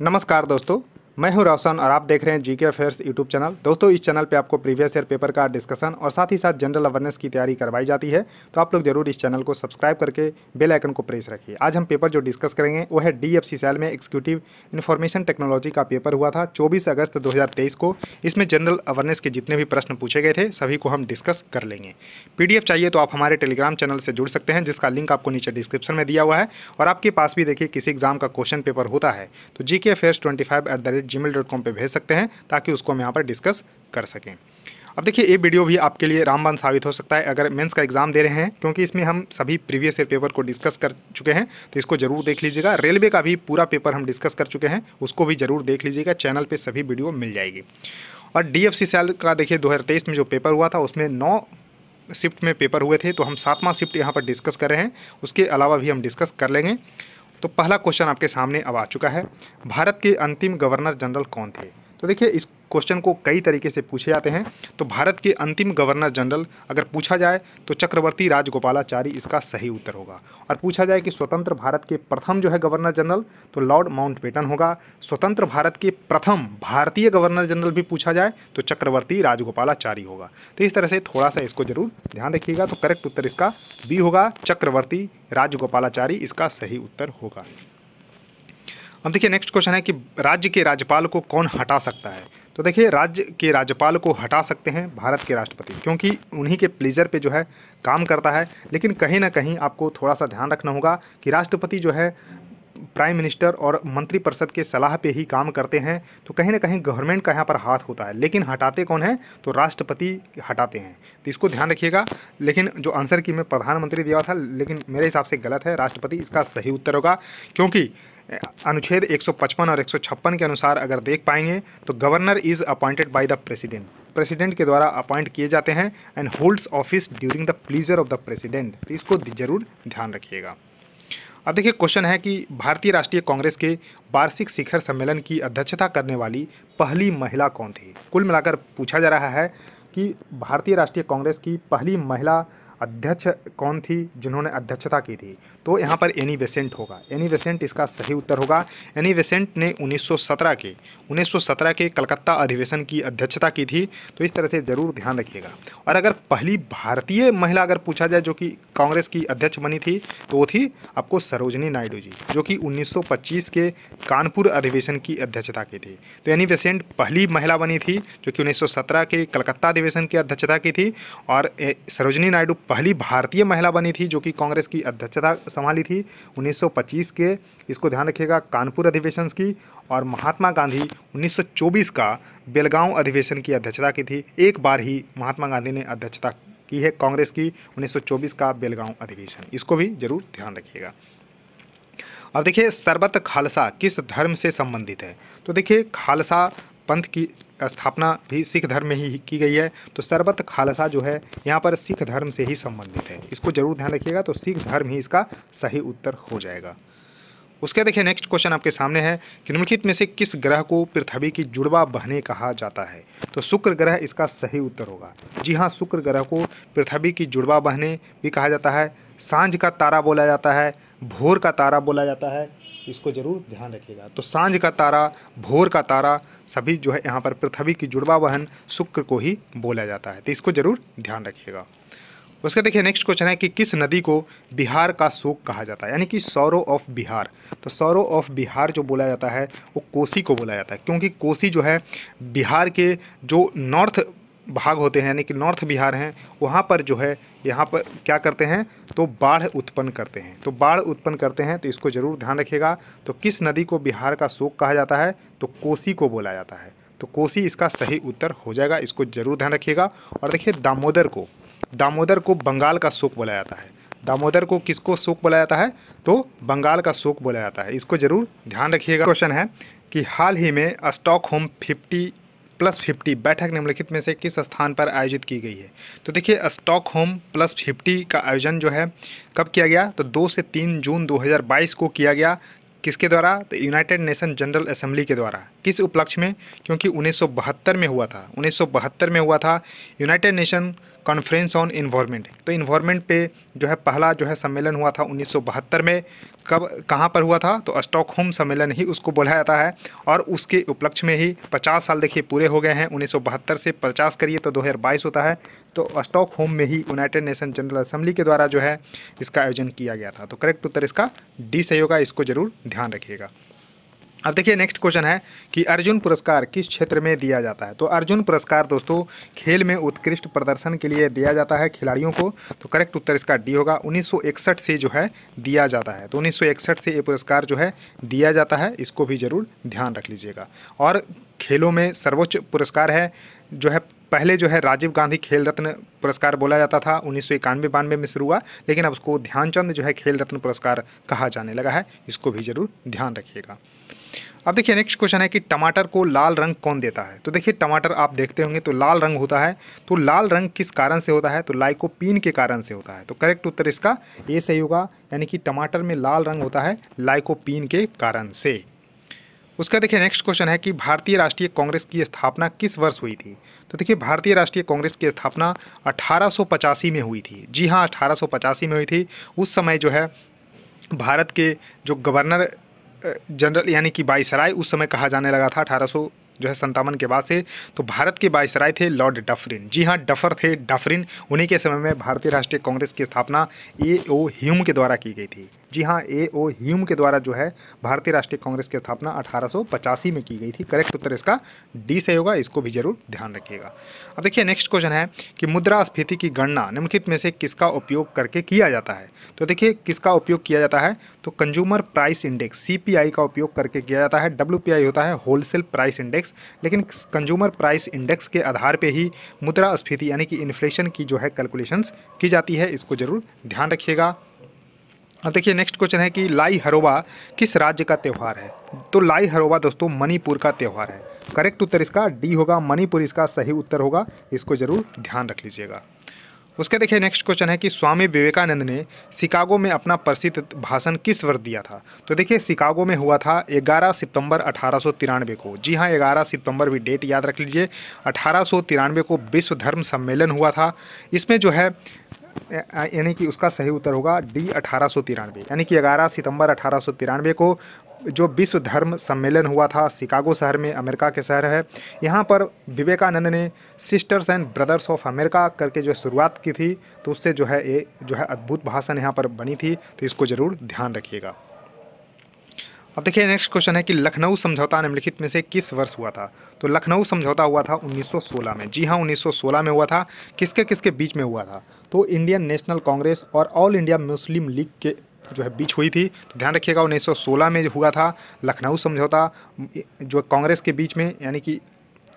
नमस्कार दोस्तों मैं हूं रोशन और आप देख रहे हैं जी के अफेयर्स यूट्यूब चैनल दोस्तों इस चैनल पे आपको प्रीवियस ईयर पेपर का डिस्कशन और साथ ही साथ जनरल अवेयरनेस की तैयारी करवाई जाती है तो आप लोग जरूर इस चैनल को सब्सक्राइब करके बेल आइकन को प्रेस रखिए आज हम पेपर जो डिस्कस करेंगे वो है डी एफ सी सेल में एक्जीक्यूटिव इन्फॉर्मेशन टेक्नोलॉजी का पेपर हुआ था चौबीस अगस्त दो को इसमें जनरल अवेयरनेस के जितने भी प्रश्न पूछे गए थे सभी को हम डिस्कस कर लेंगे पी चाहिए तो आप हमारे टेलीग्राम चैनल से जुड़ सकते हैं जिसका लिंक आपको नीचे डिस्क्रिप्शन में दिया हुआ है और आपके पास भी देखिए किसी एग्जाम का क्वेश्चन पेपर होता है तो G K affairs twenty five at the rate at Gmail dot com पर भेज सकते हैं ताकि उसको हम यहाँ पर डिस्कस कर सकें अब देखिए ये वीडियो भी आपके लिए रामबान साबित हो सकता है अगर मेंस का एग्ज़ाम दे रहे हैं क्योंकि इसमें हम सभी प्रीवियस ईयर पेपर को डिस्कस कर चुके हैं तो इसको जरूर देख लीजिएगा रेलवे का भी पूरा पेपर हम डिस्कस कर चुके हैं उसको भी जरूर देख लीजिएगा चैनल पे सभी वीडियो मिल जाएगी और डी एफ सेल का देखिए दो में जो पेपर हुआ था उसमें नौ शिफ्ट में पेपर हुए थे तो हम सातवां शिफ्ट यहाँ पर डिस्कस कर रहे हैं उसके अलावा भी हम डिस्कस कर लेंगे तो पहला क्वेश्चन आपके सामने अब आ चुका है भारत के अंतिम गवर्नर जनरल कौन थे तो देखिए इस क्वेश्चन को कई तरीके से पूछे जाते हैं तो भारत के अंतिम गवर्नर जनरल अगर पूछा जाए तो चक्रवर्ती राजगोपालाचारी इसका सही उत्तर होगा और पूछा जाए कि स्वतंत्र भारत के प्रथम जो है गवर्नर जनरल तो लॉर्ड माउंट होगा स्वतंत्र भारत के प्रथम भारतीय गवर्नर जनरल भी पूछा जाए तो चक्रवर्ती राजगोपालाचारी होगा तो इस तरह से थोड़ा सा इसको जरूर ध्यान रखिएगा तो करेक्ट उत्तर इसका बी होगा चक्रवर्ती राजगोपालाचारी इसका सही उत्तर होगा अब देखिए नेक्स्ट क्वेश्चन है कि राज्य के राज्यपाल को कौन हटा सकता है तो देखिए राज्य के राज्यपाल को हटा सकते हैं भारत के राष्ट्रपति क्योंकि उन्हीं के प्लेजर पे जो है काम करता है लेकिन कहीं ना कहीं आपको थोड़ा सा ध्यान रखना होगा कि राष्ट्रपति जो है प्राइम मिनिस्टर और मंत्रिपरिषद के सलाह पे ही काम करते हैं तो कहीं ना कहीं गवर्नमेंट का यहाँ पर हाथ होता है लेकिन हटाते कौन है तो राष्ट्रपति हटाते हैं तो इसको ध्यान रखिएगा लेकिन जो आंसर की मैं प्रधानमंत्री दिया था लेकिन मेरे हिसाब से गलत है राष्ट्रपति इसका सही उत्तर होगा क्योंकि अनुच्छेद 155 और 156 के अनुसार अगर देख पाएंगे तो governor is appointed by the president president के द्वारा अपॉइंट किए जाते हैं and holds office during the pleasure of the president तो इसको जरूर ध्यान रखिएगा अब देखिए क्वेश्चन है कि भारतीय राष्ट्रीय कांग्रेस के वार्षिक शिखर सम्मेलन की अध्यक्षता करने वाली पहली महिला कौन थी कुल मिलाकर पूछा जा रहा है कि भारतीय राष्ट्रीय कांग्रेस की पहली महिला अध्यक्ष कौन थी जिन्होंने अध्यक्षता की थी तो यहाँ पर एनी वेसेंट होगा एनी वेसेंट इसका सही उत्तर होगा एनी वेसेंट ने 1917 के 1917 के कलकत्ता अधिवेशन की अध्यक्षता की थी तो इस तरह से ज़रूर ध्यान रखिएगा और अगर पहली भारतीय महिला अगर पूछा जाए जो कि कांग्रेस की अध्यक्ष बनी थी तो वो थी आपको सरोजनी नायडू जी जो कि उन्नीस के कानपुर अधिवेशन की अध्यक्षता की थी तो एनी वेसेंट पहली महिला बनी थी जो कि उन्नीस के कलकत्ता अधिवेशन की अध्यक्षता की थी और सरोजनी नायडू पहली भारतीय महिला बनी थी जो कि कांग्रेस की अध्यक्षता संभाली थी 1925 के इसको ध्यान रखिएगा कानपुर अधिवेशन की और महात्मा गांधी 1924 का बेलगांव अधिवेशन की अध्यक्षता की थी एक बार ही महात्मा गांधी ने अध्यक्षता की है कांग्रेस की 1924 का बेलगांव अधिवेशन इसको भी जरूर ध्यान रखिएगा अब देखिए सरबत खालसा किस धर्म से संबंधित है तो देखिए खालसा पंथ की स्थापना भी सिख धर्म में ही की गई है तो सरबत खालसा जो है यहाँ पर सिख धर्म से ही संबंधित है इसको जरूर ध्यान रखिएगा तो सिख धर्म ही इसका सही उत्तर हो जाएगा उसके देखिए नेक्स्ट क्वेश्चन आपके सामने है कि निम्नलिखित में से किस ग्रह को पृथ्वी की जुड़वा बहने कहा जाता है तो शुक्र ग्रह इसका सही उत्तर होगा जी हाँ शुक्र ग्रह को पृथ्वी की जुड़वा बहने भी कहा जाता है सांझ का तारा बोला जाता है भोर का तारा बोला जाता है इसको ज़रूर ध्यान रखिएगा तो सांझ का तारा भोर का तारा सभी जो है यहाँ पर पृथ्वी की जुड़वा वहन शुक्र को ही बोला जाता है तो इसको ज़रूर ध्यान रखिएगा उसके देखिए नेक्स्ट क्वेश्चन है कि किस नदी को बिहार का शोक कहा जाता है यानी कि सौरो ऑफ बिहार तो सौरो ऑफ बिहार जो बोला जाता है वो कोसी को बोला जाता है क्योंकि कोसी जो है बिहार के जो नॉर्थ भाग होते हैं यानी कि नॉर्थ बिहार हैं वहाँ पर जो है यहाँ पर क्या करते हैं तो बाढ़ उत्पन्न करते हैं तो बाढ़ उत्पन्न करते हैं तो इसको ज़रूर ध्यान रखिएगा तो किस नदी को बिहार का शोक कहा जाता है तो कोसी को बोला जाता है तो कोसी इसका सही उत्तर हो जाएगा इसको जरूर ध्यान रखिएगा और देखिए दामोदर को दामोदर को बंगाल का शोक बोला जाता है दामोदर को किसको शोक बोला जाता है तो बंगाल का शोक बोला जाता है इसको जरूर ध्यान रखिएगा क्वेश्चन है कि हाल ही में होम फिफ्टी प्लस फिफ्टी बैठक निम्नलिखित में से किस स्थान पर आयोजित की गई है तो देखिए स्टॉक होम प्लस फिफ्टी का आयोजन जो है कब किया गया तो दो से तीन जून 2022 को किया गया किसके द्वारा तो यूनाइटेड नेशन जनरल असेंबली के द्वारा किस उपलक्ष्य में क्योंकि बहत्तर में हुआ था बहत्तर में हुआ था united nation conference on environment तो इन्वायरमेंट पे जो है पहला जो है सम्मेलन हुआ था 1972 में कब कहाँ पर हुआ था तो स्टॉक होम सम्मेलन ही उसको बोला जाता है और उसके उपलक्ष्य में ही 50 साल देखिए पूरे हो गए हैं 1972 से 50 करिए तो 2022 होता है तो स्टॉक होम में ही यूनाइटेड नेशन जनरल असम्बली के द्वारा जो है इसका आयोजन किया गया था तो करेक्ट उत्तर इसका डी सही होगा इसको ज़रूर ध्यान रखिएगा अब देखिए नेक्स्ट क्वेश्चन है कि अर्जुन पुरस्कार किस क्षेत्र में दिया जाता है तो अर्जुन पुरस्कार दोस्तों खेल में उत्कृष्ट प्रदर्शन के लिए दिया जाता है खिलाड़ियों को तो करेक्ट उत्तर इसका डी होगा 1961 से जो है दिया जाता है तो 1961 से ये पुरस्कार जो है दिया जाता है इसको भी ज़रूर ध्यान रख लीजिएगा और खेलों में सर्वोच्च पुरस्कार है जो है पहले जो है राजीव गांधी खेल रत्न पुरस्कार बोला जाता था उन्नीस सौ इक्यानवे बानवे में शुरू हुआ लेकिन अब उसको ध्यानचंद जो है खेल रत्न पुरस्कार कहा जाने लगा है इसको भी ज़रूर ध्यान रखिएगा अब देखिए नेक्स्ट क्वेश्चन है कि टमाटर को लाल रंग कौन देता है तो देखिए टमाटर आप देखते होंगे तो लाल रंग होता है तो लाल रंग किस कारण से होता है तो लाइकोपीन के कारण से होता है तो करेक्ट उत्तर इसका ए सही होगा यानी कि टमाटर में लाल रंग होता है लाइकोपीन के कारण से उसका देखिए नेक्स्ट क्वेश्चन है कि भारतीय राष्ट्रीय कांग्रेस की स्थापना किस वर्ष हुई थी तो देखिए भारतीय राष्ट्रीय कांग्रेस की स्थापना अठारह में हुई थी जी हाँ अठारह में हुई थी उस समय जो है भारत के जो गवर्नर जनरल यानी कि बाईसराय उस समय कहा जाने लगा था अठारह जो है संतावन के बाद से तो भारत के बाईसराय थे लॉर्ड डफरिन जी हाँ डफर थे डफरिन उन्हीं के समय में भारतीय राष्ट्रीय कांग्रेस की स्थापना ए ओ ह्यूम के द्वारा की गई थी जी हाँ ए ओ ह्यूम के द्वारा जो है भारतीय राष्ट्रीय कांग्रेस की स्थापना अठारह में की गई थी करेक्ट उत्तर इसका डी से होगा इसको भी जरूर ध्यान रखिएगा अब देखिए नेक्स्ट क्वेश्चन है कि मुद्रा स्फीति की गणना निम्नलिखित में से किसका उपयोग करके किया जाता है तो देखिए किसका उपयोग किया जाता है तो कंज्यूमर प्राइस इंडेक्स सी का उपयोग करके किया जाता है डब्ल्यू होता है होलसेल प्राइस इंडेक्स लेकिन कंज्यूमर प्राइस इंडेक्स के आधार पर ही मुद्रा स्फीति यानी कि इन्फ्लेशन की जो है कैलकुलेशन की जाती है इसको जरूर ध्यान रखिएगा हाँ, देखिए नेक्स्ट क्वेश्चन है कि लाई हरोबा किस राज्य का त्यौहार है तो लाई हरोबा दोस्तों मणिपुर का त्यौहार है करेक्ट उत्तर इसका डी होगा मणिपुर इसका सही उत्तर होगा इसको ज़रूर ध्यान रख लीजिएगा उसके देखिए नेक्स्ट क्वेश्चन है कि स्वामी विवेकानंद ने शिकागो में अपना प्रसिद्ध भाषण किस वर्ष दिया था तो देखिए शिकागो में हुआ था 11 सितंबर अठारह को जी हाँ 11 सितंबर भी डेट याद रख लीजिए अठारह को विश्व धर्म सम्मेलन हुआ था इसमें जो है यानी कि उसका सही उत्तर होगा डी अठारह सौ तिरानवे यानी कि ग्यारह सितंबर अठारह सौ तिरानवे को जो विश्व धर्म सम्मेलन हुआ था शिकागो शहर में अमेरिका के शहर है यहाँ पर विवेकानंद ने sisters and brothers of America करके जो शुरुआत की थी तो उससे जो है ये जो है अद्भुत भाषण यहाँ पर बनी थी तो इसको ज़रूर ध्यान रखिएगा अब देखिए नेक्स्ट क्वेश्चन है कि लखनऊ समझौता निम्नलिखित में से किस वर्ष हुआ था तो लखनऊ समझौता हुआ था 1916 में जी हाँ 1916 में हुआ था किसके किसके बीच में हुआ था तो इंडियन नेशनल कांग्रेस और ऑल इंडिया मुस्लिम लीग के जो है बीच हुई थी तो ध्यान रखिएगा 1916 में हुआ था लखनऊ समझौता जो कांग्रेस के बीच में यानी कि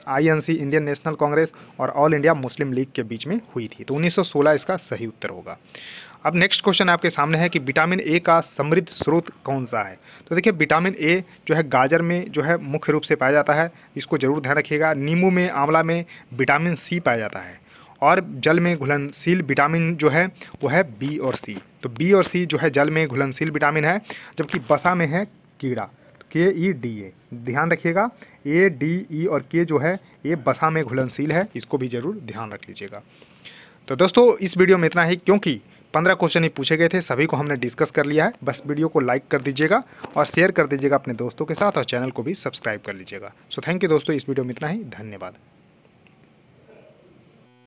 आईएनसी इंडियन नेशनल कांग्रेस और ऑल इंडिया मुस्लिम लीग के बीच में हुई थी तो 1916 इसका सही उत्तर होगा अब नेक्स्ट क्वेश्चन आपके सामने है कि विटामिन ए का समृद्ध स्रोत कौन सा है तो देखिए विटामिन ए जो है गाजर में जो है मुख्य रूप से पाया जाता है इसको जरूर ध्यान रखिएगा नींबू में आंवला में विटामिन सी पाया जाता है और जल में घुलनशील विटामिन जो है वो है बी और सी तो बी और सी जो है जल में घुलनशील विटामिन है जबकि बसा में है कीड़ा के ई डी ए ध्यान रखिएगा ए डी ई और के जो है ये बसा में घुलनशील है इसको भी ज़रूर ध्यान रख लीजिएगा तो दोस्तों इस वीडियो में इतना ही क्योंकि पंद्रह क्वेश्चन ही पूछे गए थे सभी को हमने डिस्कस कर लिया है बस वीडियो को लाइक कर दीजिएगा और शेयर कर दीजिएगा अपने दोस्तों के साथ और चैनल को भी सब्सक्राइब कर लीजिएगा सो थैंक यू दोस्तों इस वीडियो में इतना ही धन्यवाद